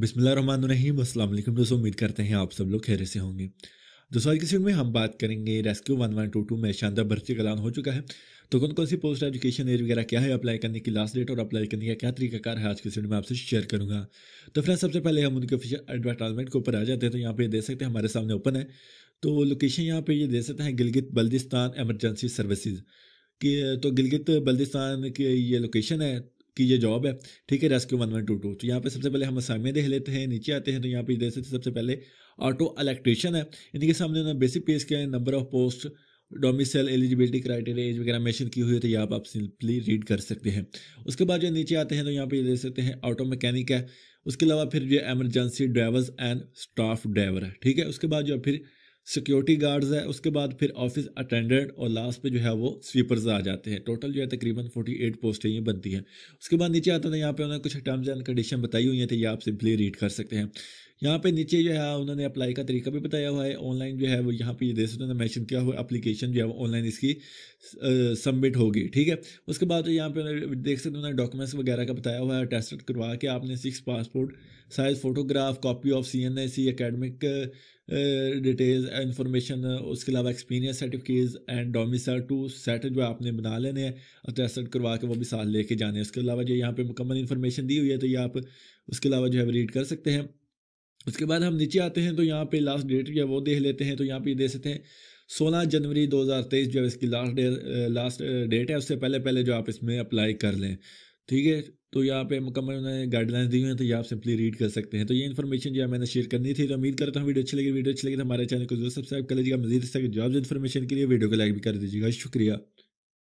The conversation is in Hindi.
बिसमीम अल्लाम दोस्तों उम्मीद करते हैं आप सब लोग खैर से होंगे दोस्तों आज की सीट में हम बात करेंगे rescue one one two two में शानदार भर्ती का ऐलान हो चुका है तो कौन कौन सी पोस्ट एजुकेशन एज वगैरह क्या है अप्लाई करने की लास्ट डेट और अप्लाई करने का क्या तरीकाकार है आज की सीट में आपसे शेयर करूंगा तो फ्रेंड सबसे पहले हम उनके ऑफिशियल एडवर्टाइजमेंट के ऊपर आ जाते हैं तो यहाँ पे दे सकते हैं हमारे सामने ओपन है तो लोकेशन यहाँ पे ये दे सकते हैं गिलगित बल्दिस्तान एमरजेंसी सर्विसज़ कि तो गिलगित बल्दिस्तान की ये लोकेशन है की ये जॉब है ठीक है rescue one one two two तो यहाँ पे सबसे पहले हम असाइनमेंट देख लेते हैं नीचे आते हैं तो यहाँ पे देख सकते सबसे पहले ऑटो इलेक्ट्रिशियन है इनके सामने उन्होंने बेसिक पेज किया है number of post domicile eligibility criteria age वगैरह मेंशन की हुई है तो यहाँ पर आप सिंपली रीड कर सकते हैं उसके बाद जो नीचे आते हैं तो यहाँ पर देख सकते हैं ऑटो मैकेनिक है उसके अलावा फिर जो emergency drivers and staff driver है ठीक है उसके बाद जो फिर सिक्योरिटी गार्ड्स है उसके बाद फिर ऑफिस अटेंडेंट और लास्ट पे जो है वो स्वीपर्स आ जाते हैं टोटल जो है तकरीबन 48 पोस्टें ये बनती हैं उसके बाद नीचे आता था यहाँ पे उन्होंने कुछ टर्म्स एंड कंडीशन बताई हुई हैं तो ये आप सिंपली रीड कर सकते हैं यहाँ पे नीचे जो है उन्होंने अप्लाई का तरीका भी बताया हुआ है ऑनलाइन जो है वो यहाँ पे सकते हैं मैंशन किया हुआ अप्लीकेशन जो है ऑनलाइन इसकी सबमिट होगी ठीक है उसके बाद तो यहाँ पे देख सकते उन्होंने डॉक्यूमेंट्स वगैरह का बताया हुआ है टेस्ट करवा के आपने six passport size photograph copy of C N C academic details information उसके अलावा experience certificates and domicile two set जो आपने बना लेने हैं टेस्ट करवा के वो भी साथ लेके जाने हैं उसके अलावा जो यहाँ पे मुकम्मल इन्फॉर्मेशन दी हुई है तो ये आप उसके अलावा जो है रीड कर सकते हैं उसके बाद हम नीचे आते हैं तो यहाँ पे लास्ट डेट या वो देख लेते हैं तो यहाँ पे दे सकते हैं सोलह जनवरी 2023 जो इसकी लास्ट डे लास्ट डेट है उससे पहले पहले जो आप इसमें अप्लाई कर लें ठीक है तो यहाँ पे मुकम्मल उन्होंने गाइडलाइंस दी हुई हैं तो ये आप सिंपली रीड कर सकते हैं तो ये इन्फॉर्मेशन जो है मैंने शेयर करनी थी तो उम्मीद करता हूँ वीडियो अच्छी लगी वीडियो अच्छी लगी तो हमारे चैनल को जरूर सब्सक्राइब कर लीजिएगा मजीद जॉब इन्फॉर्मेशन के लिए वीडियो को लाइक भी कर दीजिएगा शुक्रिया